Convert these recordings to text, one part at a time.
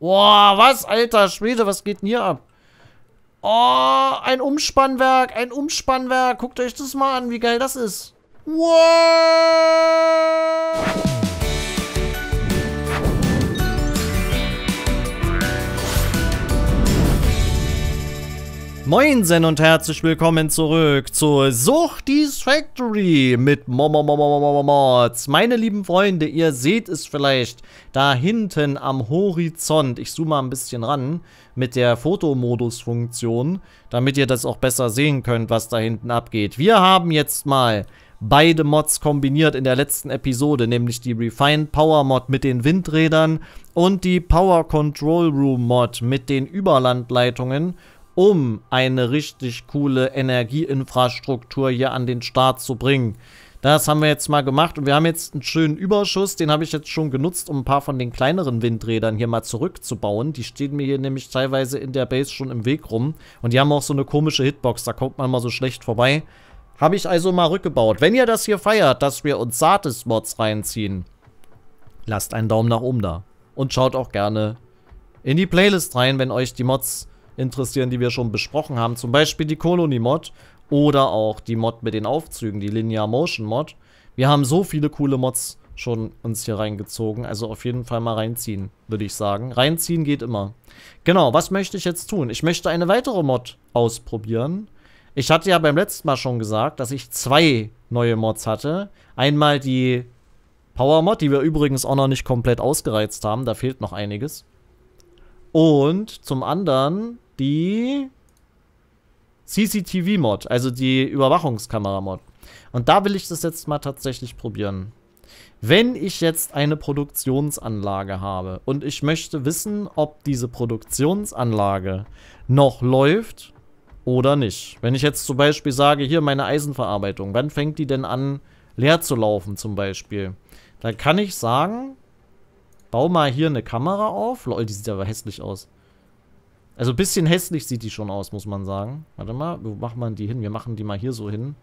Boah, was, alter Schwede, was geht denn hier ab? Oh, ein Umspannwerk, ein Umspannwerk. Guckt euch das mal an, wie geil das ist. Wow! Moinsen und herzlich willkommen zurück zur Suchtis Factory mit Mods. Meine lieben Freunde, ihr seht es vielleicht da hinten am Horizont. Ich zoome mal ein bisschen ran mit der Fotomodus-Funktion, damit ihr das auch besser sehen könnt, was da hinten abgeht. Wir haben jetzt mal beide Mods kombiniert in der letzten Episode, nämlich die Refined Power Mod mit den Windrädern und die Power Control Room Mod mit den Überlandleitungen um eine richtig coole Energieinfrastruktur hier an den Start zu bringen. Das haben wir jetzt mal gemacht und wir haben jetzt einen schönen Überschuss, den habe ich jetzt schon genutzt, um ein paar von den kleineren Windrädern hier mal zurückzubauen. Die stehen mir hier nämlich teilweise in der Base schon im Weg rum und die haben auch so eine komische Hitbox, da kommt man mal so schlecht vorbei. Habe ich also mal rückgebaut. Wenn ihr das hier feiert, dass wir uns Satis-Mods reinziehen, lasst einen Daumen nach oben da. Und schaut auch gerne in die Playlist rein, wenn euch die Mods interessieren, die wir schon besprochen haben. Zum Beispiel die Colony-Mod oder auch die Mod mit den Aufzügen, die Linear Motion Mod. Wir haben so viele coole Mods schon uns hier reingezogen. Also auf jeden Fall mal reinziehen, würde ich sagen. Reinziehen geht immer. Genau, was möchte ich jetzt tun? Ich möchte eine weitere Mod ausprobieren. Ich hatte ja beim letzten Mal schon gesagt, dass ich zwei neue Mods hatte. Einmal die Power Mod, die wir übrigens auch noch nicht komplett ausgereizt haben. Da fehlt noch einiges. Und zum anderen die CCTV-Mod, also die Überwachungskamera-Mod. Und da will ich das jetzt mal tatsächlich probieren. Wenn ich jetzt eine Produktionsanlage habe und ich möchte wissen, ob diese Produktionsanlage noch läuft oder nicht. Wenn ich jetzt zum Beispiel sage, hier meine Eisenverarbeitung, wann fängt die denn an leer zu laufen zum Beispiel? Dann kann ich sagen, bau mal hier eine Kamera auf. Lol, die sieht aber hässlich aus. Also ein bisschen hässlich sieht die schon aus, muss man sagen. Warte mal, wo macht man die hin? Wir machen die mal hier so hin.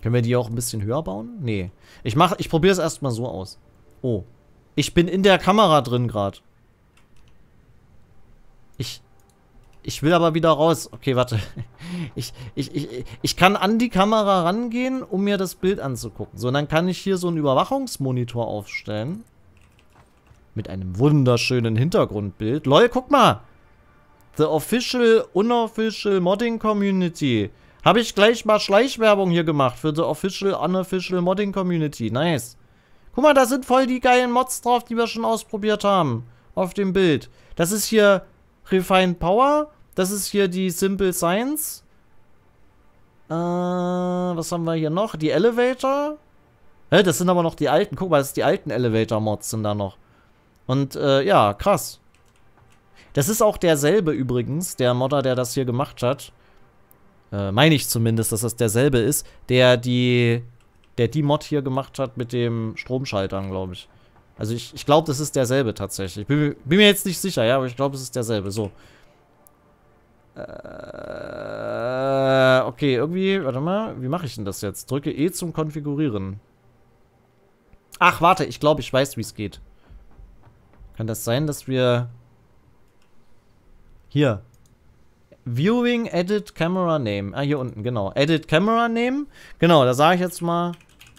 Können wir die auch ein bisschen höher bauen? Nee. Ich mach, ich probiere es erstmal so aus. Oh. Ich bin in der Kamera drin gerade. Ich, ich will aber wieder raus. Okay, warte. Ich, ich, ich, ich kann an die Kamera rangehen, um mir das Bild anzugucken. So, und dann kann ich hier so einen Überwachungsmonitor aufstellen mit einem wunderschönen Hintergrundbild. Lol, guck mal. The Official Unofficial Modding Community. Habe ich gleich mal Schleichwerbung hier gemacht für The Official Unofficial Modding Community. Nice. Guck mal, da sind voll die geilen Mods drauf, die wir schon ausprobiert haben. Auf dem Bild. Das ist hier Refined Power. Das ist hier die Simple Science. Äh, was haben wir hier noch? Die Elevator. Hä, das sind aber noch die alten. Guck mal, das sind die alten Elevator-Mods sind da noch. Und äh, ja, krass. Das ist auch derselbe übrigens, der Modder, der das hier gemacht hat. Äh, meine ich zumindest, dass das derselbe ist, der die, der die Mod hier gemacht hat mit dem Stromschaltern, glaube ich. Also ich, ich glaube, das ist derselbe tatsächlich. Bin, bin mir jetzt nicht sicher, ja, aber ich glaube, es ist derselbe. So. Äh, okay, irgendwie, warte mal, wie mache ich denn das jetzt? Drücke E zum Konfigurieren. Ach, warte, ich glaube, ich weiß, wie es geht. Kann das sein, dass wir... Hier. Viewing, Edit, Camera Name. Ah, hier unten, genau. Edit, Camera Name. Genau, da sage ich jetzt mal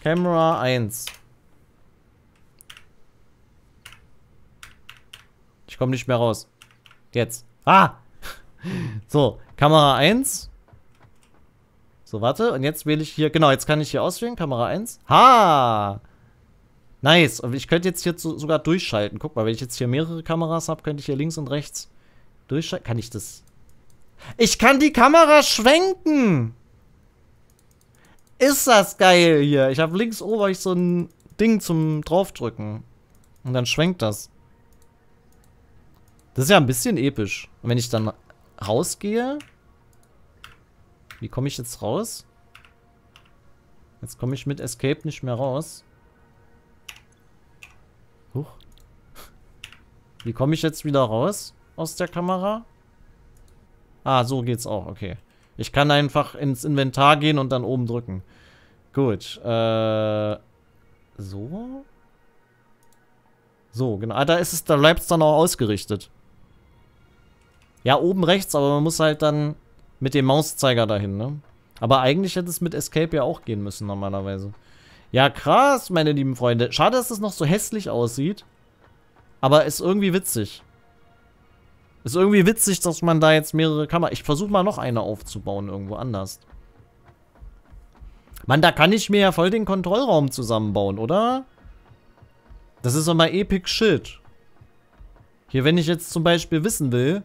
Camera 1. Ich komme nicht mehr raus. Jetzt. Ah! So, Kamera 1. So, warte. Und jetzt wähle ich hier... Genau, jetzt kann ich hier auswählen. Kamera 1. Ha! Nice. Und ich könnte jetzt hier sogar durchschalten. Guck mal, wenn ich jetzt hier mehrere Kameras habe, könnte ich hier links und rechts durchschalten. Kann ich das? Ich kann die Kamera schwenken! Ist das geil hier. Ich habe links oben so ein Ding zum draufdrücken. Und dann schwenkt das. Das ist ja ein bisschen episch. Und wenn ich dann rausgehe... Wie komme ich jetzt raus? Jetzt komme ich mit Escape nicht mehr raus. Wie komme ich jetzt wieder raus aus der Kamera? Ah, so geht's auch, okay. Ich kann einfach ins Inventar gehen und dann oben drücken. Gut, äh... So? So, genau. Ah, da ist es, da bleibt es dann auch ausgerichtet. Ja, oben rechts, aber man muss halt dann mit dem Mauszeiger dahin, ne? Aber eigentlich hätte es mit Escape ja auch gehen müssen, normalerweise. Ja, krass, meine lieben Freunde. Schade, dass es noch so hässlich aussieht. Aber ist irgendwie witzig. Ist irgendwie witzig, dass man da jetzt mehrere Kameras... Ich versuche mal noch eine aufzubauen irgendwo anders. Mann, da kann ich mir ja voll den Kontrollraum zusammenbauen, oder? Das ist doch mal epic shit. Hier, wenn ich jetzt zum Beispiel wissen will,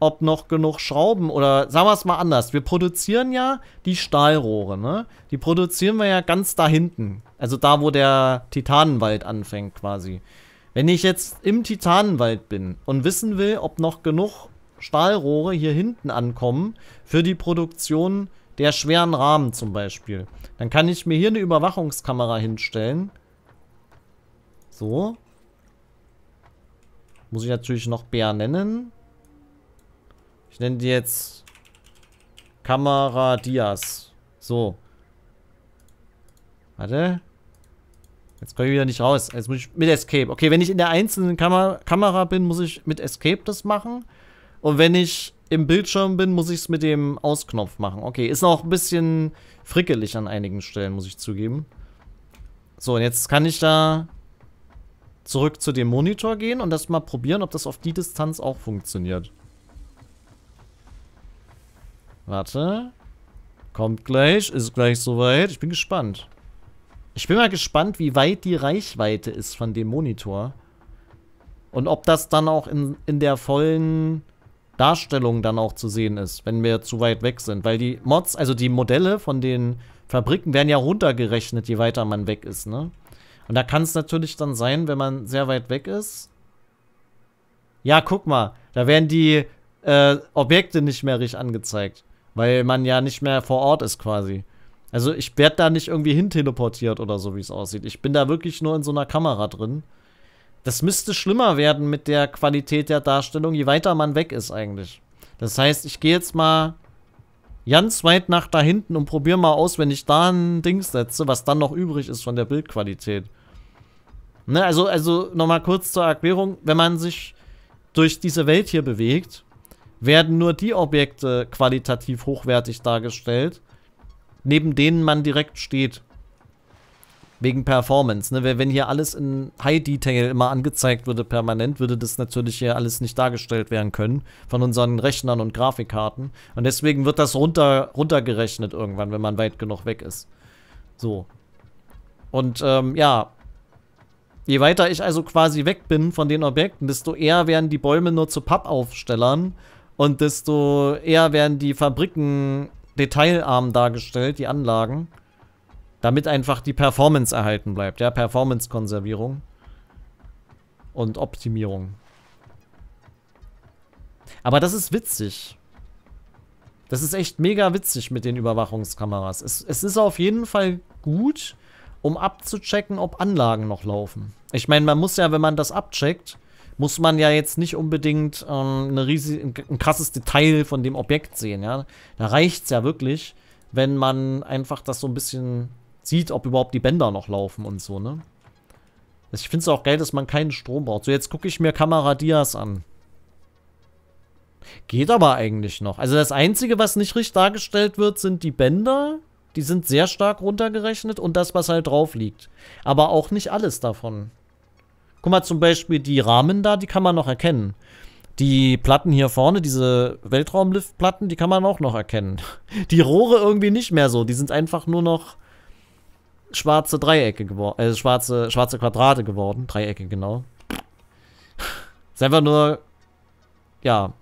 ob noch genug Schrauben oder sagen wir es mal anders. Wir produzieren ja die Stahlrohre, ne? Die produzieren wir ja ganz da hinten. Also da, wo der Titanenwald anfängt quasi. Wenn ich jetzt im Titanenwald bin und wissen will, ob noch genug Stahlrohre hier hinten ankommen für die Produktion der schweren Rahmen zum Beispiel, dann kann ich mir hier eine Überwachungskamera hinstellen. So. Muss ich natürlich noch Bär nennen. Ich nenne die jetzt Kamera Diaz. So. Warte. Jetzt komme ich wieder nicht raus. Jetzt muss ich mit Escape. Okay, wenn ich in der einzelnen Kam Kamera bin, muss ich mit Escape das machen. Und wenn ich im Bildschirm bin, muss ich es mit dem Ausknopf machen. Okay, ist noch ein bisschen frickelig an einigen Stellen, muss ich zugeben. So, und jetzt kann ich da zurück zu dem Monitor gehen und das mal probieren, ob das auf die Distanz auch funktioniert. Warte. Kommt gleich, ist gleich soweit. Ich bin gespannt. Ich bin mal gespannt, wie weit die Reichweite ist von dem Monitor. Und ob das dann auch in, in der vollen Darstellung dann auch zu sehen ist, wenn wir zu weit weg sind. Weil die Mods, also die Modelle von den Fabriken werden ja runtergerechnet, je weiter man weg ist, ne? Und da kann es natürlich dann sein, wenn man sehr weit weg ist. Ja, guck mal, da werden die äh, Objekte nicht mehr richtig angezeigt. Weil man ja nicht mehr vor Ort ist quasi. Also ich werde da nicht irgendwie hin teleportiert oder so, wie es aussieht. Ich bin da wirklich nur in so einer Kamera drin. Das müsste schlimmer werden mit der Qualität der Darstellung, je weiter man weg ist eigentlich. Das heißt, ich gehe jetzt mal ganz weit nach da hinten und probiere mal aus, wenn ich da ein Ding setze, was dann noch übrig ist von der Bildqualität. Ne, also, also nochmal kurz zur Erklärung. Wenn man sich durch diese Welt hier bewegt, werden nur die Objekte qualitativ hochwertig dargestellt, neben denen man direkt steht. Wegen Performance. Ne? Wenn hier alles in High Detail immer angezeigt würde permanent, würde das natürlich hier alles nicht dargestellt werden können von unseren Rechnern und Grafikkarten. Und deswegen wird das runter, runtergerechnet irgendwann, wenn man weit genug weg ist. So. Und ähm, ja, Je weiter ich also quasi weg bin von den Objekten, desto eher werden die Bäume nur zu Pappaufstellern und desto eher werden die Fabriken detailarm dargestellt, die Anlagen. Damit einfach die Performance erhalten bleibt, ja. Performance-Konservierung und Optimierung. Aber das ist witzig. Das ist echt mega witzig mit den Überwachungskameras. Es, es ist auf jeden Fall gut, um abzuchecken, ob Anlagen noch laufen. Ich meine, man muss ja, wenn man das abcheckt, muss man ja jetzt nicht unbedingt ähm, eine riesig, ein krasses Detail von dem Objekt sehen, ja. Da es ja wirklich, wenn man einfach das so ein bisschen sieht, ob überhaupt die Bänder noch laufen und so, ne. Also ich finde es auch geil, dass man keinen Strom braucht. So, jetzt gucke ich mir Kamera Dias an. Geht aber eigentlich noch. Also das Einzige, was nicht richtig dargestellt wird, sind die Bänder. Die sind sehr stark runtergerechnet und das, was halt drauf liegt. Aber auch nicht alles davon. Guck mal zum Beispiel die Rahmen da, die kann man noch erkennen. Die Platten hier vorne, diese Weltraumliftplatten, die kann man auch noch erkennen. Die Rohre irgendwie nicht mehr so. Die sind einfach nur noch schwarze Dreiecke geworden, äh, schwarze, schwarze Quadrate geworden. Dreiecke, genau. Ist einfach nur, ja,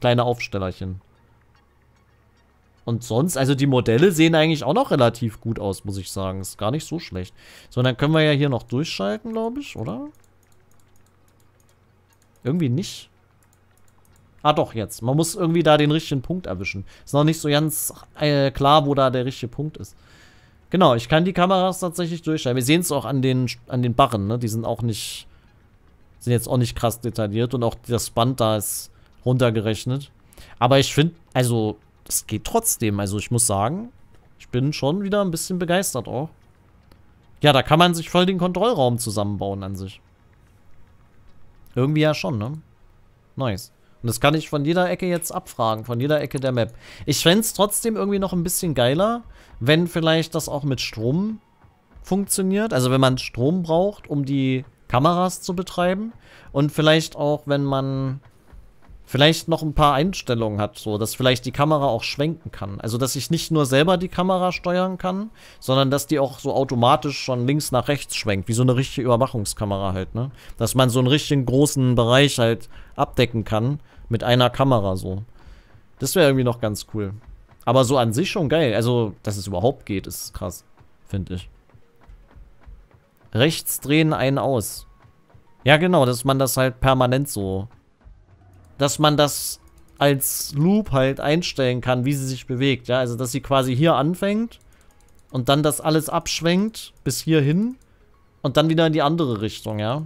kleine Aufstellerchen. Und sonst, also die Modelle sehen eigentlich auch noch relativ gut aus, muss ich sagen. Ist gar nicht so schlecht. So, dann können wir ja hier noch durchschalten, glaube ich, oder? Irgendwie nicht. Ah, doch, jetzt. Man muss irgendwie da den richtigen Punkt erwischen. Ist noch nicht so ganz äh, klar, wo da der richtige Punkt ist. Genau, ich kann die Kameras tatsächlich durchschneiden. Wir sehen es auch an den, an den Barren, ne? Die sind auch nicht... Sind jetzt auch nicht krass detailliert. Und auch das Band da ist runtergerechnet. Aber ich finde, also, es geht trotzdem. Also, ich muss sagen, ich bin schon wieder ein bisschen begeistert auch. Ja, da kann man sich voll den Kontrollraum zusammenbauen an sich. Irgendwie ja schon, ne? Nice. Und das kann ich von jeder Ecke jetzt abfragen, von jeder Ecke der Map. Ich fände es trotzdem irgendwie noch ein bisschen geiler, wenn vielleicht das auch mit Strom funktioniert. Also wenn man Strom braucht, um die Kameras zu betreiben. Und vielleicht auch, wenn man vielleicht noch ein paar Einstellungen hat, so dass vielleicht die Kamera auch schwenken kann. Also dass ich nicht nur selber die Kamera steuern kann, sondern dass die auch so automatisch schon links nach rechts schwenkt, wie so eine richtige Überwachungskamera halt, ne? Dass man so einen richtigen großen Bereich halt abdecken kann mit einer Kamera so. Das wäre irgendwie noch ganz cool. Aber so an sich schon geil. Also, dass es überhaupt geht, ist krass, finde ich. Rechts drehen einen aus. Ja, genau, dass man das halt permanent so dass man das als Loop halt einstellen kann, wie sie sich bewegt. Ja, also dass sie quasi hier anfängt und dann das alles abschwenkt bis hierhin und dann wieder in die andere Richtung, ja.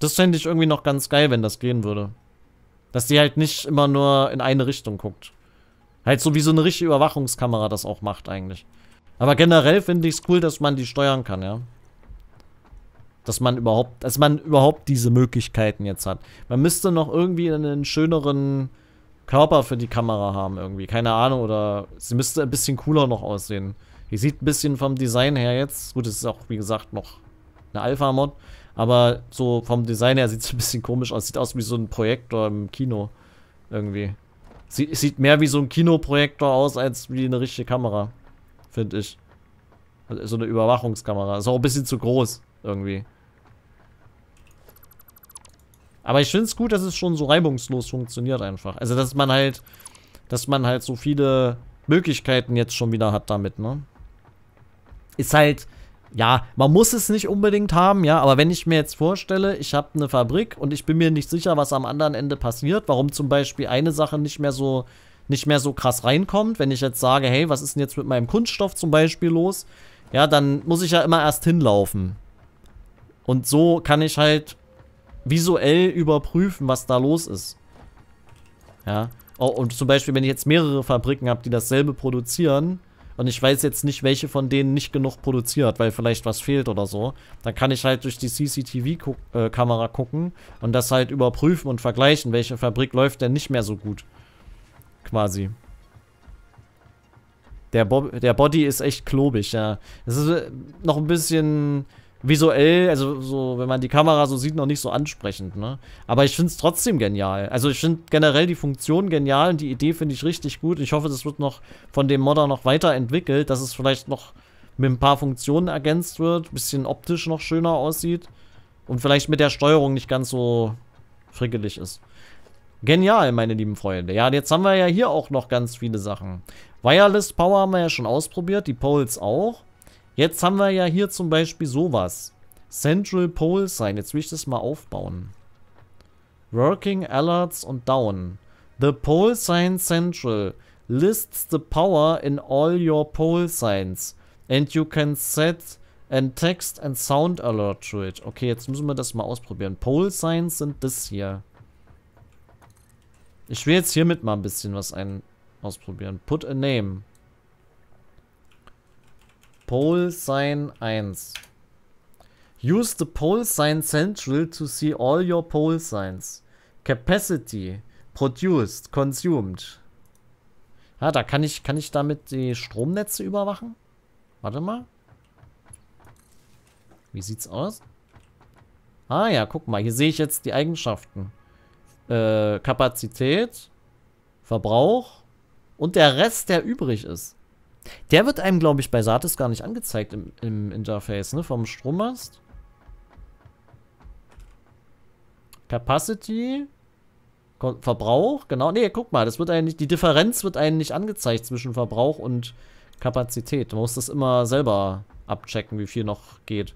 Das fände ich irgendwie noch ganz geil, wenn das gehen würde. Dass die halt nicht immer nur in eine Richtung guckt. Halt so wie so eine richtige Überwachungskamera das auch macht eigentlich. Aber generell finde ich es cool, dass man die steuern kann, ja dass man überhaupt, dass man überhaupt diese Möglichkeiten jetzt hat. Man müsste noch irgendwie einen schöneren Körper für die Kamera haben irgendwie, keine Ahnung, oder sie müsste ein bisschen cooler noch aussehen. Die sieht ein bisschen vom Design her jetzt, gut, es ist auch wie gesagt noch eine Alpha-Mod, aber so vom Design her sieht es ein bisschen komisch aus, sieht aus wie so ein Projektor im Kino irgendwie. Sie, sieht mehr wie so ein Kinoprojektor aus, als wie eine richtige Kamera, finde ich. Also so eine Überwachungskamera, ist auch ein bisschen zu groß. Irgendwie. Aber ich finde es gut, dass es schon so reibungslos funktioniert einfach. Also, dass man halt, dass man halt so viele Möglichkeiten jetzt schon wieder hat damit, ne? Ist halt, ja, man muss es nicht unbedingt haben, ja, aber wenn ich mir jetzt vorstelle, ich habe eine Fabrik und ich bin mir nicht sicher, was am anderen Ende passiert, warum zum Beispiel eine Sache nicht mehr so, nicht mehr so krass reinkommt, wenn ich jetzt sage, hey, was ist denn jetzt mit meinem Kunststoff zum Beispiel los? Ja, dann muss ich ja immer erst hinlaufen. Und so kann ich halt visuell überprüfen, was da los ist. Ja. Oh, und zum Beispiel, wenn ich jetzt mehrere Fabriken habe, die dasselbe produzieren und ich weiß jetzt nicht, welche von denen nicht genug produziert, weil vielleicht was fehlt oder so, dann kann ich halt durch die CCTV-Kamera äh, gucken und das halt überprüfen und vergleichen, welche Fabrik läuft denn nicht mehr so gut. Quasi. Der, Bo der Body ist echt klobig, ja. Es ist äh, noch ein bisschen visuell, also so, wenn man die Kamera so sieht, noch nicht so ansprechend, ne? Aber ich finde es trotzdem genial. Also ich finde generell die Funktion genial und die Idee finde ich richtig gut. Ich hoffe, das wird noch von dem Modder noch weiterentwickelt, dass es vielleicht noch mit ein paar Funktionen ergänzt wird, bisschen optisch noch schöner aussieht und vielleicht mit der Steuerung nicht ganz so frickelig ist. Genial, meine lieben Freunde. Ja, jetzt haben wir ja hier auch noch ganz viele Sachen. Wireless Power haben wir ja schon ausprobiert, die Poles auch. Jetzt haben wir ja hier zum Beispiel sowas. Central Pole Sign. Jetzt will ich das mal aufbauen. Working Alerts und Down. The Pole Sign Central lists the power in all your pole signs. And you can set an text and sound alert to it. Okay, jetzt müssen wir das mal ausprobieren. Pole Signs sind das hier. Ich will jetzt hiermit mal ein bisschen was ein ausprobieren. Put a name. Pole sign 1. Use the pole sign central to see all your pole signs. Capacity. Produced. Consumed. Ja, da kann ich, kann ich damit die Stromnetze überwachen? Warte mal. Wie sieht's aus? Ah ja, guck mal, hier sehe ich jetzt die Eigenschaften. Äh, Kapazität, Verbrauch und der Rest, der übrig ist. Der wird einem, glaube ich, bei Satis gar nicht angezeigt im, im Interface, ne? Vom Strommast. Capacity. Verbrauch, genau. Nee, guck mal, das wird eigentlich, die Differenz wird einem nicht angezeigt zwischen Verbrauch und Kapazität. Man muss das immer selber abchecken, wie viel noch geht.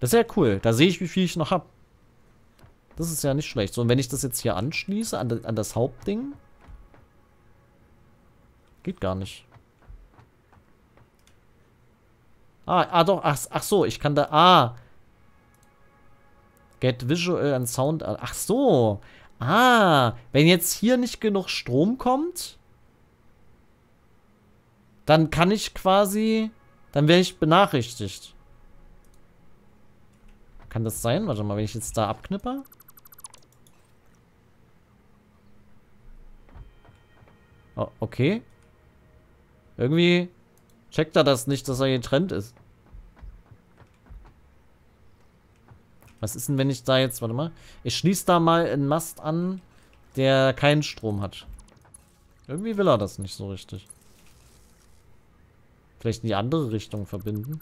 Das ist ja cool. Da sehe ich, wie viel ich noch habe. Das ist ja nicht schlecht. So, und wenn ich das jetzt hier anschließe, an, an das Hauptding. Geht gar nicht. Ah, ah doch, ach, ach so, ich kann da, ah. Get Visual and Sound, ach so. Ah, wenn jetzt hier nicht genug Strom kommt, dann kann ich quasi, dann werde ich benachrichtigt. Kann das sein? Warte mal, wenn ich jetzt da abknippe. Oh, okay. Irgendwie Checkt er das nicht, dass er getrennt ist? Was ist denn, wenn ich da jetzt... Warte mal. Ich schließe da mal einen Mast an, der keinen Strom hat. Irgendwie will er das nicht so richtig. Vielleicht in die andere Richtung verbinden.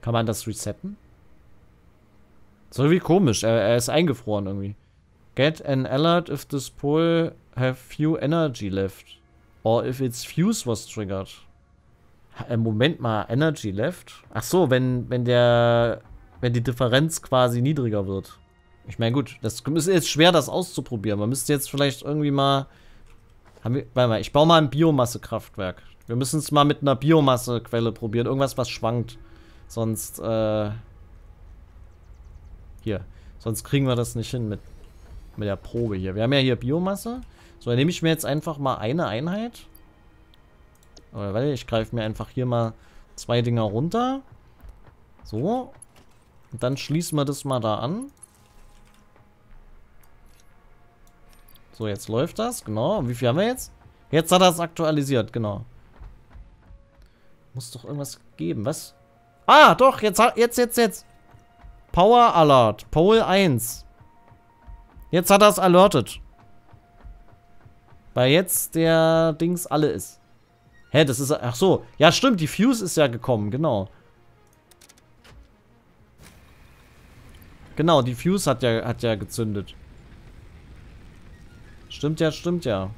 Kann man das resetten? So wie komisch. Er, er, ist eingefroren irgendwie. Get an alert if this pole have few energy left. Or if its fuse was triggered. Äh, Moment mal, Energy left? Ach so, wenn, wenn der, wenn die Differenz quasi niedriger wird. Ich meine, gut, das ist jetzt schwer, das auszuprobieren. Man müsste jetzt vielleicht irgendwie mal, haben wir, warte mal, ich baue mal ein Biomassekraftwerk. Wir müssen es mal mit einer Biomassequelle probieren. Irgendwas, was schwankt. Sonst, äh, hier. Sonst kriegen wir das nicht hin mit, mit der Probe hier. Wir haben ja hier Biomasse. So, dann nehme ich mir jetzt einfach mal eine Einheit. Oder weil ich greife mir einfach hier mal zwei Dinger runter. So. Und dann schließen wir das mal da an. So, jetzt läuft das. Genau. Und Wie viel haben wir jetzt? Jetzt hat er es aktualisiert, genau. Muss doch irgendwas geben, was? Ah, doch, jetzt, jetzt, jetzt, jetzt. Power Alert, Pole 1. Jetzt hat er es alertet. Weil jetzt der Dings alle ist. Hä, das ist... Ach so. Ja, stimmt. Die Fuse ist ja gekommen. Genau. Genau, die Fuse hat ja, hat ja gezündet. Stimmt ja, stimmt ja.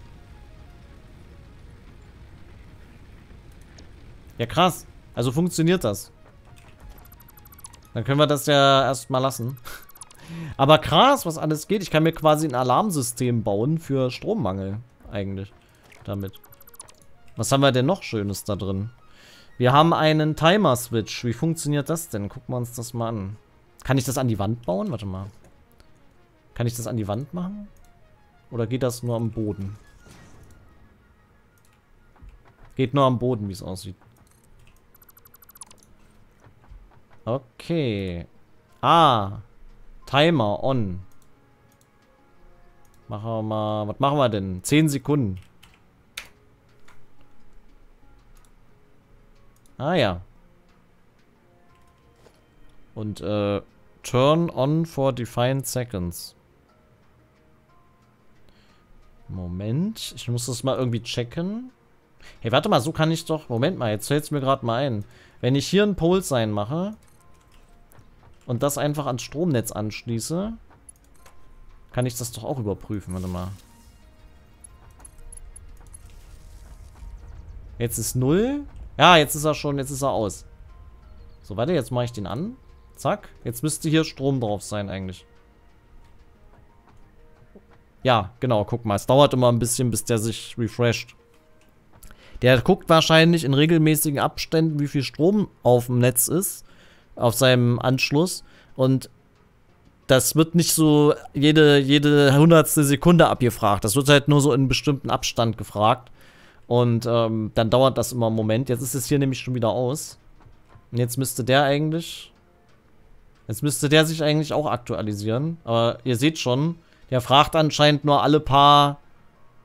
Ja, krass. Also funktioniert das. Dann können wir das ja erstmal lassen. Aber krass, was alles geht. Ich kann mir quasi ein Alarmsystem bauen für Strommangel eigentlich damit. Was haben wir denn noch Schönes da drin? Wir haben einen Timer-Switch. Wie funktioniert das denn? Gucken wir uns das mal an. Kann ich das an die Wand bauen? Warte mal. Kann ich das an die Wand machen? Oder geht das nur am Boden? Geht nur am Boden, wie es aussieht. Okay. Ah. Timer on. Machen wir mal... Was machen wir denn? 10 Sekunden. Ah ja. Und äh, turn on for defined seconds. Moment, ich muss das mal irgendwie checken. Hey, warte mal, so kann ich doch... Moment mal, jetzt fällt es mir gerade mal ein. Wenn ich hier ein Pole sein mache und das einfach ans Stromnetz anschließe, kann ich das doch auch überprüfen. Warte mal. Jetzt ist 0. Ja, jetzt ist er schon, jetzt ist er aus. So, warte, jetzt mache ich den an. Zack. Jetzt müsste hier Strom drauf sein eigentlich. Ja, genau, guck mal. Es dauert immer ein bisschen, bis der sich refresht. Der guckt wahrscheinlich in regelmäßigen Abständen, wie viel Strom auf dem Netz ist, auf seinem Anschluss. Und das wird nicht so jede, jede hundertste Sekunde abgefragt. Das wird halt nur so in einem bestimmten Abstand gefragt. Und ähm, dann dauert das immer einen Moment. Jetzt ist es hier nämlich schon wieder aus. Und jetzt müsste der eigentlich... Jetzt müsste der sich eigentlich auch aktualisieren. Aber ihr seht schon, der fragt anscheinend nur alle paar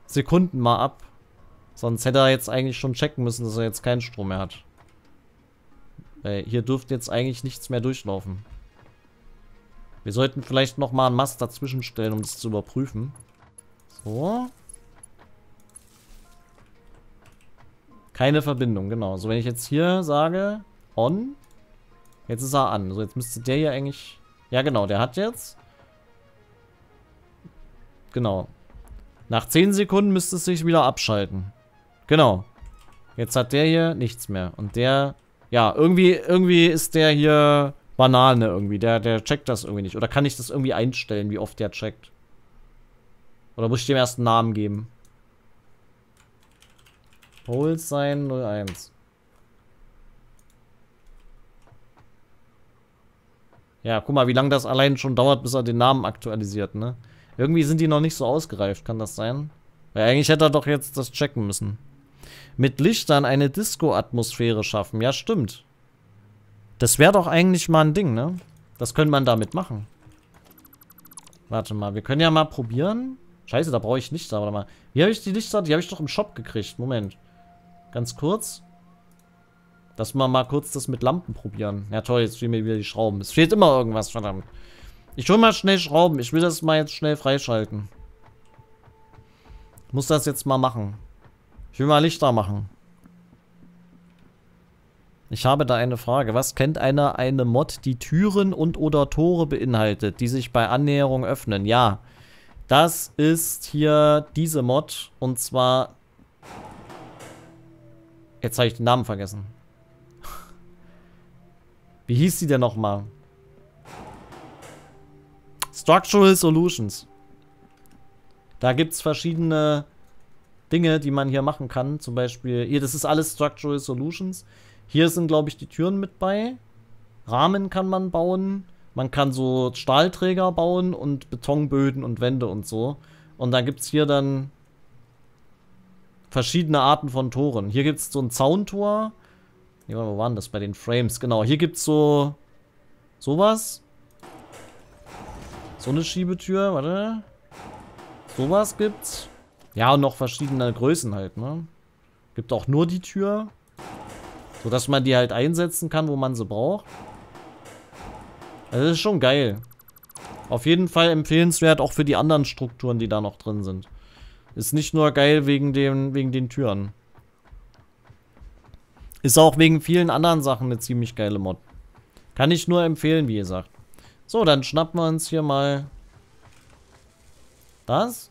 Sekunden mal ab. Sonst hätte er jetzt eigentlich schon checken müssen, dass er jetzt keinen Strom mehr hat. Weil hier dürfte jetzt eigentlich nichts mehr durchlaufen. Wir sollten vielleicht nochmal ein Mast dazwischen stellen, um das zu überprüfen. So. Keine Verbindung, genau. So, wenn ich jetzt hier sage, on, jetzt ist er an. So, jetzt müsste der hier eigentlich... Ja, genau, der hat jetzt... Genau. Nach 10 Sekunden müsste es sich wieder abschalten. Genau. Jetzt hat der hier nichts mehr. Und der... Ja, irgendwie, irgendwie ist der hier banal, ne, irgendwie. Der, der checkt das irgendwie nicht. Oder kann ich das irgendwie einstellen, wie oft der checkt? Oder muss ich dem ersten Namen geben? sein 01. Ja, guck mal, wie lange das allein schon dauert, bis er den Namen aktualisiert, ne? Irgendwie sind die noch nicht so ausgereift, kann das sein? Weil eigentlich hätte er doch jetzt das checken müssen. Mit Lichtern eine Disco-Atmosphäre schaffen. Ja, stimmt. Das wäre doch eigentlich mal ein Ding, ne? Das könnte man damit machen. Warte mal, wir können ja mal probieren. Scheiße, da brauche ich Lichter, warte mal. Wie habe ich die Lichter? Die habe ich doch im Shop gekriegt. Moment. Ganz kurz. Lass wir mal kurz das mit Lampen probieren. Ja toll, jetzt fehlen mir wieder die Schrauben. Es fehlt immer irgendwas, verdammt. Ich hole mal schnell Schrauben. Ich will das mal jetzt schnell freischalten. Ich muss das jetzt mal machen. Ich will mal Lichter machen. Ich habe da eine Frage. Was kennt einer eine Mod, die Türen und oder Tore beinhaltet, die sich bei Annäherung öffnen? Ja, das ist hier diese Mod und zwar... Jetzt habe ich den Namen vergessen. Wie hieß sie denn nochmal? Structural Solutions. Da gibt es verschiedene Dinge, die man hier machen kann. Zum Beispiel, hier, das ist alles Structural Solutions. Hier sind, glaube ich, die Türen mit bei. Rahmen kann man bauen. Man kann so Stahlträger bauen und Betonböden und Wände und so. Und dann gibt es hier dann verschiedene Arten von Toren. Hier gibt es so ein Zauntor. Ja, wo waren das? Bei den Frames. Genau, hier gibt es so... Sowas. So eine Schiebetür, warte. Sowas gibt's. Ja, und noch verschiedene Größen halt, ne? Gibt auch nur die Tür. So dass man die halt einsetzen kann, wo man sie braucht. Also das ist schon geil. Auf jeden Fall empfehlenswert auch für die anderen Strukturen, die da noch drin sind. Ist nicht nur geil wegen, dem, wegen den Türen. Ist auch wegen vielen anderen Sachen eine ziemlich geile Mod. Kann ich nur empfehlen, wie gesagt. So, dann schnappen wir uns hier mal das.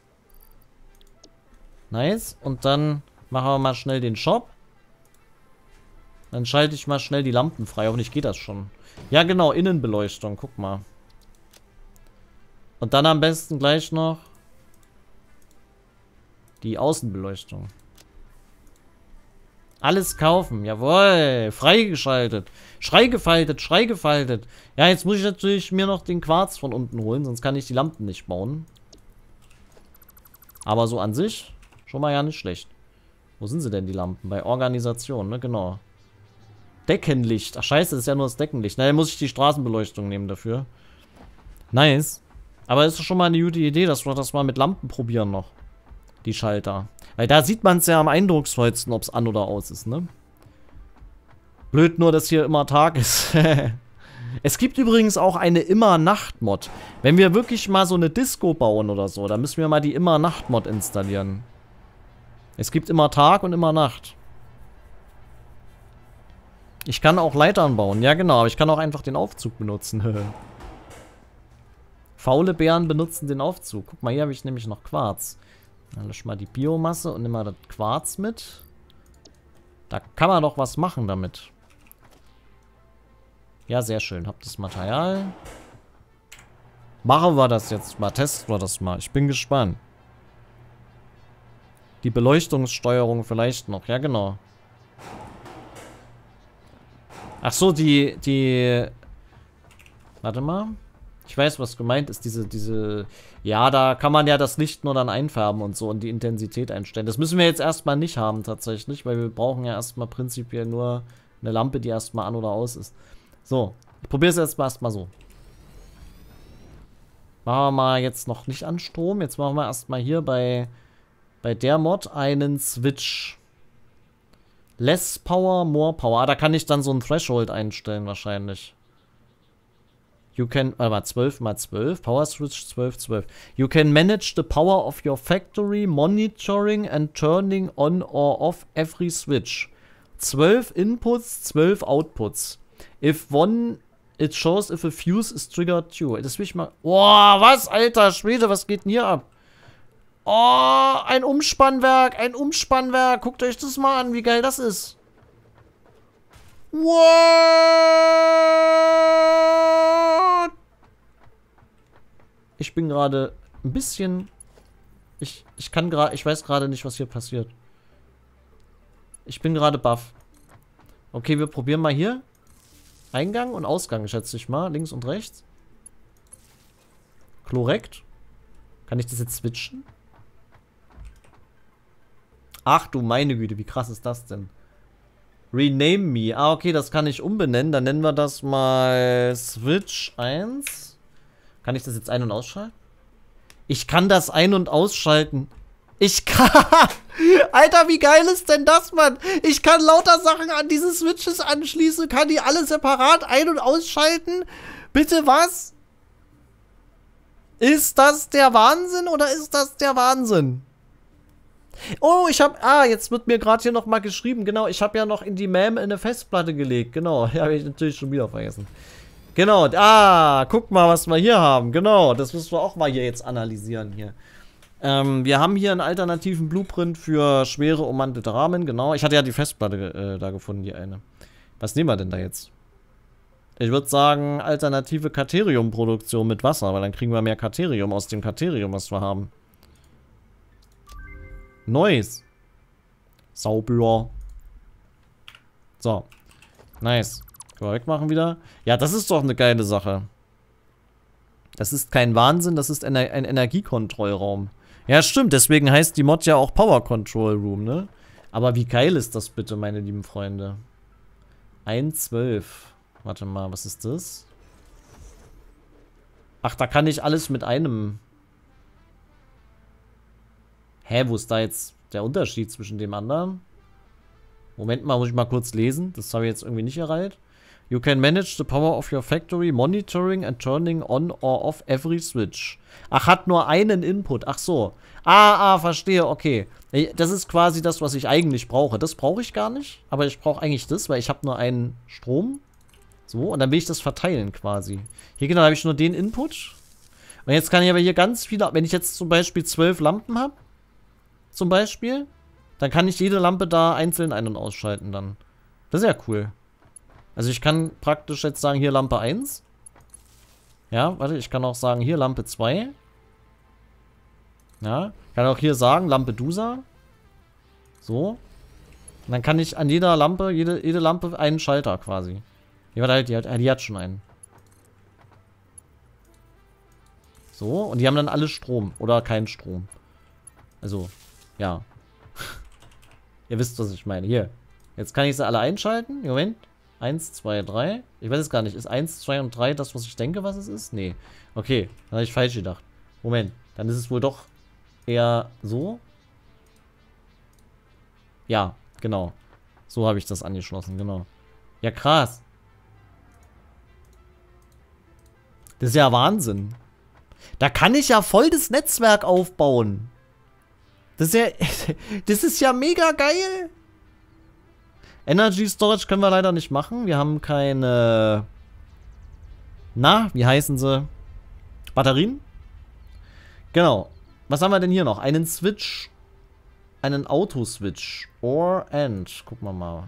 Nice. Und dann machen wir mal schnell den Shop. Dann schalte ich mal schnell die Lampen frei. Hoffentlich geht das schon. Ja, genau, Innenbeleuchtung. Guck mal. Und dann am besten gleich noch die Außenbeleuchtung. Alles kaufen, jawohl, freigeschaltet, schreigefaltet, schreigefaltet. Ja, jetzt muss ich natürlich mir noch den Quarz von unten holen, sonst kann ich die Lampen nicht bauen. Aber so an sich schon mal ja nicht schlecht. Wo sind sie denn, die Lampen? Bei Organisation, ne, genau. Deckenlicht. Ach scheiße, das ist ja nur das Deckenlicht. Na, dann muss ich die Straßenbeleuchtung nehmen dafür. Nice. Aber ist schon mal eine gute Idee, dass wir das mal mit Lampen probieren noch. Die Schalter. Weil da sieht man es ja am eindrucksvollsten, ob es an oder aus ist, ne? Blöd nur, dass hier immer Tag ist. es gibt übrigens auch eine Immer-Nacht-Mod. Wenn wir wirklich mal so eine Disco bauen oder so, dann müssen wir mal die Immer-Nacht-Mod installieren. Es gibt immer Tag und immer Nacht. Ich kann auch Leitern bauen. Ja, genau. Aber ich kann auch einfach den Aufzug benutzen. Faule Bären benutzen den Aufzug. Guck mal, hier habe ich nämlich noch Quarz. Dann lösch mal die Biomasse und nimm mal das Quarz mit. Da kann man doch was machen damit. Ja, sehr schön. Hab das Material. Machen wir das jetzt mal. Testen wir das mal. Ich bin gespannt. Die Beleuchtungssteuerung vielleicht noch. Ja, genau. Ach so, die, die... Warte mal. Ich weiß, was gemeint ist. Diese, diese... Ja, da kann man ja das Licht nur dann einfärben und so und die Intensität einstellen. Das müssen wir jetzt erstmal nicht haben tatsächlich, weil wir brauchen ja erstmal prinzipiell nur eine Lampe, die erstmal an oder aus ist. So, ich probiere es erstmal erstmal so. Machen wir mal jetzt noch nicht an Strom. Jetzt machen wir erstmal hier bei, bei der Mod einen Switch. Less Power, More Power. Ah, da kann ich dann so ein Threshold einstellen wahrscheinlich. You can, warte äh, mal, 12 mal 12, Power Switch 12, 12. You can manage the power of your factory, monitoring and turning on or off every switch. 12 Inputs, 12 Outputs. If one, it shows if a fuse is triggered too. Das will ich mal, boah, was, alter Schwede, was geht denn hier ab? Oh, ein Umspannwerk, ein Umspannwerk. Guckt euch das mal an, wie geil das ist. What? Ich bin gerade ein bisschen... Ich, ich kann gerade... Ich weiß gerade nicht, was hier passiert. Ich bin gerade baff. Okay, wir probieren mal hier. Eingang und Ausgang, schätze ich mal. Links und rechts. Klorekt. Kann ich das jetzt switchen? Ach du meine Güte, wie krass ist das denn? Rename me. Ah, okay, das kann ich umbenennen. Dann nennen wir das mal Switch 1. Kann ich das jetzt ein- und ausschalten? Ich kann das ein- und ausschalten. Ich kann... Alter, wie geil ist denn das, Mann? Ich kann lauter Sachen an diese Switches anschließen, kann die alle separat ein- und ausschalten. Bitte was? Ist das der Wahnsinn oder ist das der Wahnsinn? Oh, ich habe, ah, jetzt wird mir gerade hier nochmal geschrieben, genau, ich habe ja noch in die MAM eine Festplatte gelegt, genau, ja, habe ich natürlich schon wieder vergessen. Genau, ah, guck mal, was wir hier haben, genau, das müssen wir auch mal hier jetzt analysieren hier. Ähm, wir haben hier einen alternativen Blueprint für schwere ummantelte Rahmen, genau, ich hatte ja die Festplatte äh, da gefunden, die eine. Was nehmen wir denn da jetzt? Ich würde sagen, alternative Kateriumproduktion mit Wasser, weil dann kriegen wir mehr Katerium aus dem Katerium, was wir haben. Neues. Sauber. So. Nice. Können wir wegmachen wieder. Ja, das ist doch eine geile Sache. Das ist kein Wahnsinn, das ist ein Energiekontrollraum. Ja, stimmt, deswegen heißt die Mod ja auch Power Control Room, ne? Aber wie geil ist das bitte, meine lieben Freunde? 1,12. Warte mal, was ist das? Ach, da kann ich alles mit einem Hä, wo ist da jetzt der Unterschied zwischen dem anderen? Moment mal, muss ich mal kurz lesen. Das habe ich jetzt irgendwie nicht erreicht. You can manage the power of your factory, monitoring and turning on or off every switch. Ach, hat nur einen Input. Ach so. Ah, ah, verstehe. Okay. Das ist quasi das, was ich eigentlich brauche. Das brauche ich gar nicht. Aber ich brauche eigentlich das, weil ich habe nur einen Strom. So, und dann will ich das verteilen quasi. Hier genau, habe ich nur den Input. Und jetzt kann ich aber hier ganz viele... Wenn ich jetzt zum Beispiel zwölf Lampen habe, zum Beispiel, dann kann ich jede Lampe da einzeln ein- und ausschalten dann. Das ist ja cool. Also ich kann praktisch jetzt sagen, hier Lampe 1. Ja, warte, ich kann auch sagen, hier Lampe 2. Ja, kann auch hier sagen, Lampe Dusa. So. Und dann kann ich an jeder Lampe, jede, jede Lampe einen Schalter quasi. Die hat, halt, die, hat, die hat schon einen. So, und die haben dann alle Strom oder keinen Strom. Also, ja. Ihr wisst, was ich meine. Hier. Jetzt kann ich sie alle einschalten. Moment. 1, 2, 3. Ich weiß es gar nicht. Ist 1, 2 und 3 das, was ich denke, was es ist? Nee. Okay, dann habe ich falsch gedacht. Moment. Dann ist es wohl doch eher so. Ja, genau. So habe ich das angeschlossen, genau. Ja, krass. Das ist ja Wahnsinn. Da kann ich ja voll das Netzwerk aufbauen. Das ist ja, das ist ja mega geil. Energy Storage können wir leider nicht machen. Wir haben keine... Na, wie heißen sie? Batterien? Genau. Was haben wir denn hier noch? Einen Switch. Einen Auto-Switch. Or and. Gucken wir mal.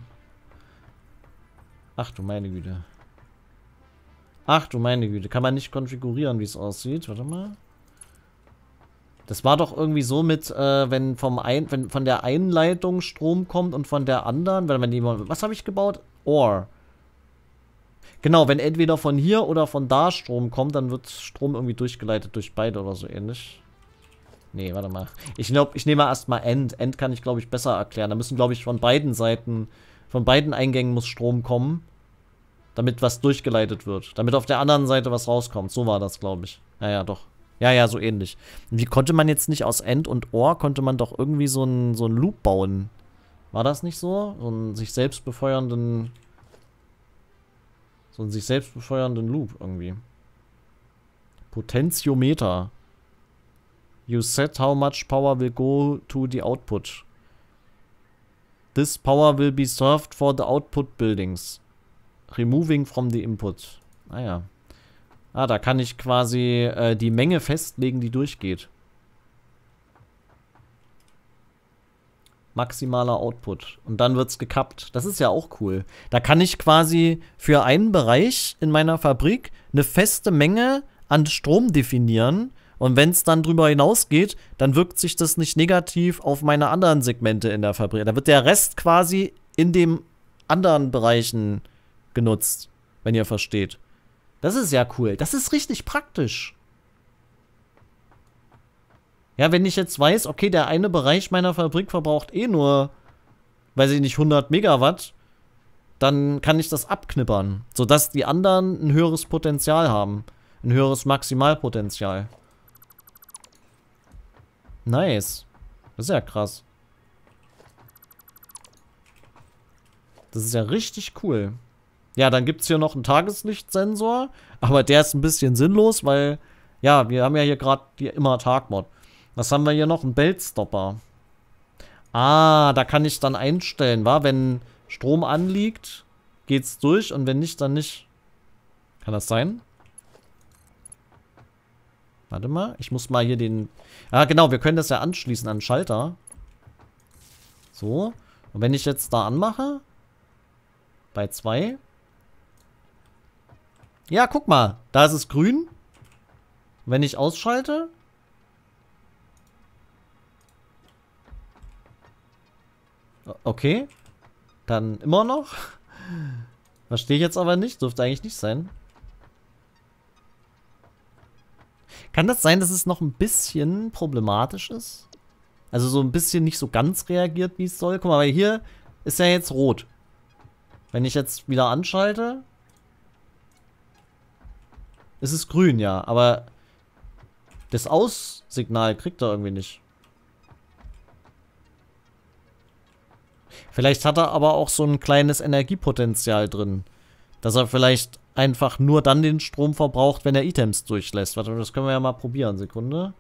Ach du meine Güte. Ach du meine Güte. Kann man nicht konfigurieren, wie es aussieht. Warte mal. Das war doch irgendwie so mit, äh, wenn, vom ein, wenn von der einen Leitung Strom kommt und von der anderen, wenn, wenn jemand, was habe ich gebaut? Or. Genau, wenn entweder von hier oder von da Strom kommt, dann wird Strom irgendwie durchgeleitet durch beide oder so ähnlich. Nee, warte mal. Ich glaube, ich nehme erstmal End. End kann ich, glaube ich, besser erklären. Da müssen, glaube ich, von beiden Seiten, von beiden Eingängen muss Strom kommen, damit was durchgeleitet wird. Damit auf der anderen Seite was rauskommt. So war das, glaube ich. Naja, doch. Ja, ja, so ähnlich. Wie konnte man jetzt nicht aus End und Ohr, konnte man doch irgendwie so einen so Loop bauen? War das nicht so? So einen sich selbst befeuernden... So einen sich selbst befeuernden Loop irgendwie. Potentiometer. You set how much power will go to the output. This power will be served for the output buildings. Removing from the input. Naja. Ah, Ah, da kann ich quasi äh, die Menge festlegen, die durchgeht. Maximaler Output. Und dann wird es gekappt. Das ist ja auch cool. Da kann ich quasi für einen Bereich in meiner Fabrik eine feste Menge an Strom definieren. Und wenn es dann drüber hinausgeht, dann wirkt sich das nicht negativ auf meine anderen Segmente in der Fabrik. Da wird der Rest quasi in den anderen Bereichen genutzt, wenn ihr versteht. Das ist ja cool. Das ist richtig praktisch. Ja, wenn ich jetzt weiß, okay, der eine Bereich meiner Fabrik verbraucht eh nur, weiß ich nicht, 100 Megawatt, dann kann ich das abknippern, sodass die anderen ein höheres Potenzial haben. Ein höheres Maximalpotenzial. Nice. Das ist ja krass. Das ist ja richtig cool. Ja, dann gibt es hier noch einen Tageslichtsensor, aber der ist ein bisschen sinnlos, weil, ja, wir haben ja hier gerade immer Tagmod. Was haben wir hier noch? Ein Beltstopper. Ah, da kann ich dann einstellen, wa? Wenn Strom anliegt, geht's durch und wenn nicht, dann nicht. Kann das sein? Warte mal, ich muss mal hier den... Ah, genau, wir können das ja anschließen an den Schalter. So. Und wenn ich jetzt da anmache, bei 2, ja, guck mal. Da ist es grün. Wenn ich ausschalte. Okay. Dann immer noch. Verstehe ich jetzt aber nicht. Dürfte eigentlich nicht sein. Kann das sein, dass es noch ein bisschen problematisch ist? Also so ein bisschen nicht so ganz reagiert, wie es soll. Guck mal, weil hier ist ja jetzt rot. Wenn ich jetzt wieder anschalte, es ist grün, ja, aber das Aussignal kriegt er irgendwie nicht. Vielleicht hat er aber auch so ein kleines Energiepotenzial drin. Dass er vielleicht einfach nur dann den Strom verbraucht, wenn er Items durchlässt. Warte, das können wir ja mal probieren. Sekunde.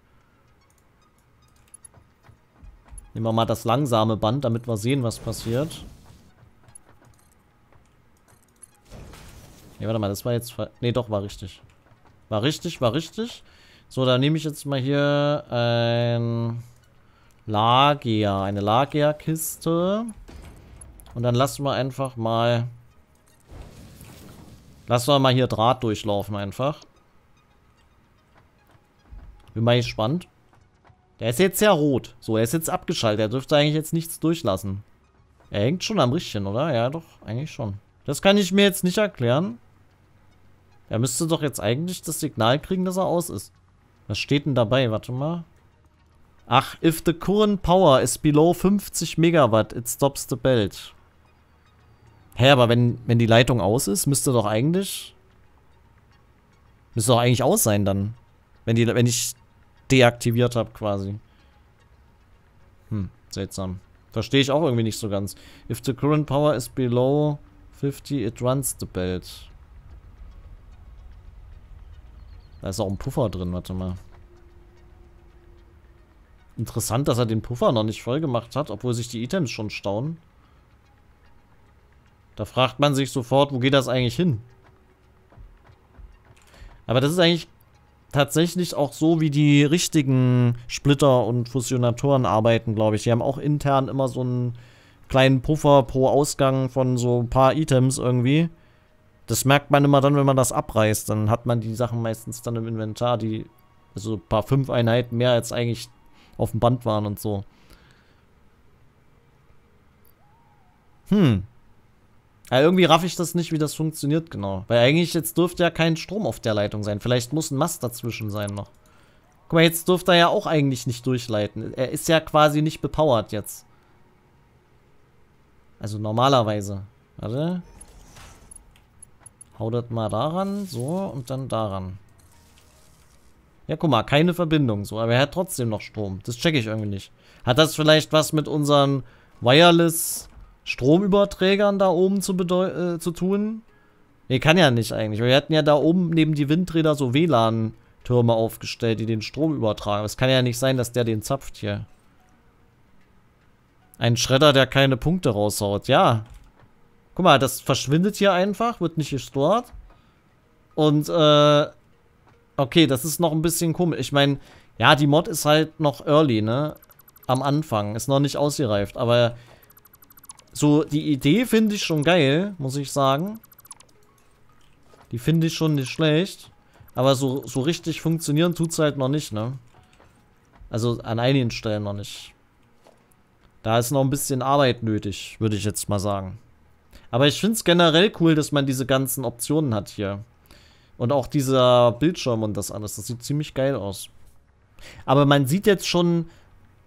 Nehmen wir mal das langsame Band, damit wir sehen, was passiert. Ne, warte mal, das war jetzt... Ne, doch, war richtig. War richtig, war richtig. So, dann nehme ich jetzt mal hier ein ähm, Lager, eine Lagerkiste. Und dann lassen wir einfach mal... Lassen wir mal hier Draht durchlaufen einfach. Bin mal gespannt. Der ist jetzt ja rot. So, er ist jetzt abgeschaltet. Er dürfte eigentlich jetzt nichts durchlassen. Er hängt schon am Richtchen, oder? Ja, doch, eigentlich schon. Das kann ich mir jetzt nicht erklären. Er müsste doch jetzt eigentlich das Signal kriegen, dass er aus ist. Was steht denn dabei? Warte mal. Ach, if the current power is below 50 Megawatt, it stops the belt. Hä, aber wenn, wenn die Leitung aus ist, müsste doch eigentlich... Müsste doch eigentlich aus sein dann. Wenn, die, wenn ich deaktiviert habe quasi. Hm, seltsam. Verstehe ich auch irgendwie nicht so ganz. If the current power is below 50, it runs the belt. Da ist auch ein Puffer drin, warte mal. Interessant, dass er den Puffer noch nicht voll gemacht hat, obwohl sich die Items schon staunen. Da fragt man sich sofort, wo geht das eigentlich hin? Aber das ist eigentlich tatsächlich auch so, wie die richtigen Splitter und Fusionatoren arbeiten, glaube ich. Die haben auch intern immer so einen kleinen Puffer pro Ausgang von so ein paar Items irgendwie. Das merkt man immer dann, wenn man das abreißt. Dann hat man die Sachen meistens dann im Inventar, die so ein paar fünf Einheiten mehr als eigentlich auf dem Band waren und so. Hm. Ja, irgendwie raff ich das nicht, wie das funktioniert genau. Weil eigentlich jetzt dürfte ja kein Strom auf der Leitung sein. Vielleicht muss ein Mast dazwischen sein noch. Guck mal, jetzt dürfte er ja auch eigentlich nicht durchleiten. Er ist ja quasi nicht bepowert jetzt. Also normalerweise. Warte. Hau das mal daran, so, und dann daran. Ja, guck mal, keine Verbindung, so, aber er hat trotzdem noch Strom. Das checke ich irgendwie nicht. Hat das vielleicht was mit unseren Wireless-Stromüberträgern da oben zu, äh, zu tun? Nee, kann ja nicht eigentlich. Wir hatten ja da oben neben die Windräder so WLAN-Türme aufgestellt, die den Strom übertragen. Es kann ja nicht sein, dass der den zapft hier. Ein Schredder, der keine Punkte raushaut. Ja, Guck mal, das verschwindet hier einfach, wird nicht gestored. Und, äh, okay, das ist noch ein bisschen komisch. Ich meine, ja, die Mod ist halt noch early, ne? Am Anfang, ist noch nicht ausgereift, aber so, die Idee finde ich schon geil, muss ich sagen. Die finde ich schon nicht schlecht, aber so, so richtig funktionieren tut es halt noch nicht, ne? Also an einigen Stellen noch nicht. Da ist noch ein bisschen Arbeit nötig, würde ich jetzt mal sagen. Aber ich finde es generell cool, dass man diese ganzen Optionen hat hier. Und auch dieser Bildschirm und das alles. Das sieht ziemlich geil aus. Aber man sieht jetzt schon,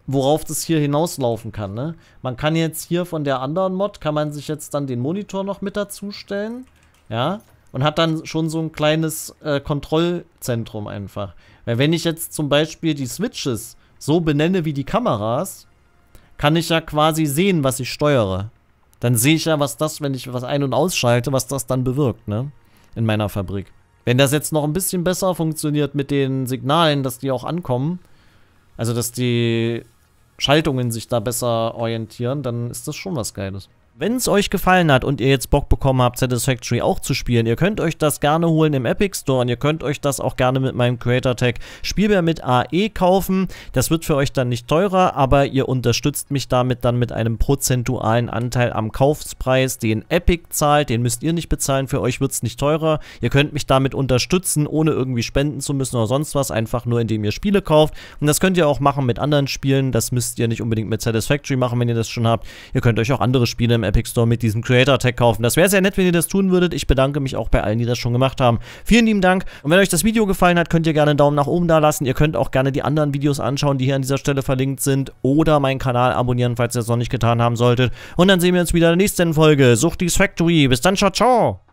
worauf das hier hinauslaufen kann. Ne? Man kann jetzt hier von der anderen Mod, kann man sich jetzt dann den Monitor noch mit dazu stellen. Ja. Und hat dann schon so ein kleines äh, Kontrollzentrum einfach. Weil wenn ich jetzt zum Beispiel die Switches so benenne wie die Kameras, kann ich ja quasi sehen, was ich steuere dann sehe ich ja, was das, wenn ich was ein- und ausschalte, was das dann bewirkt, ne? In meiner Fabrik. Wenn das jetzt noch ein bisschen besser funktioniert mit den Signalen, dass die auch ankommen, also dass die Schaltungen sich da besser orientieren, dann ist das schon was Geiles. Wenn es euch gefallen hat und ihr jetzt Bock bekommen habt, Satisfactory auch zu spielen, ihr könnt euch das gerne holen im Epic Store und ihr könnt euch das auch gerne mit meinem Creator Tag Spielbär mit AE kaufen. Das wird für euch dann nicht teurer, aber ihr unterstützt mich damit dann mit einem prozentualen Anteil am Kaufpreis, den Epic zahlt, den müsst ihr nicht bezahlen, für euch wird es nicht teurer. Ihr könnt mich damit unterstützen, ohne irgendwie spenden zu müssen oder sonst was, einfach nur indem ihr Spiele kauft. Und das könnt ihr auch machen mit anderen Spielen, das müsst ihr nicht unbedingt mit Satisfactory machen, wenn ihr das schon habt. Ihr könnt euch auch andere Spiele im Epic Store mit diesem Creator Tag kaufen. Das wäre sehr nett, wenn ihr das tun würdet. Ich bedanke mich auch bei allen, die das schon gemacht haben. Vielen lieben Dank. Und wenn euch das Video gefallen hat, könnt ihr gerne einen Daumen nach oben da lassen. Ihr könnt auch gerne die anderen Videos anschauen, die hier an dieser Stelle verlinkt sind. Oder meinen Kanal abonnieren, falls ihr das noch nicht getan haben solltet. Und dann sehen wir uns wieder in der nächsten Folge. Sucht dies Factory. Bis dann, ciao, ciao.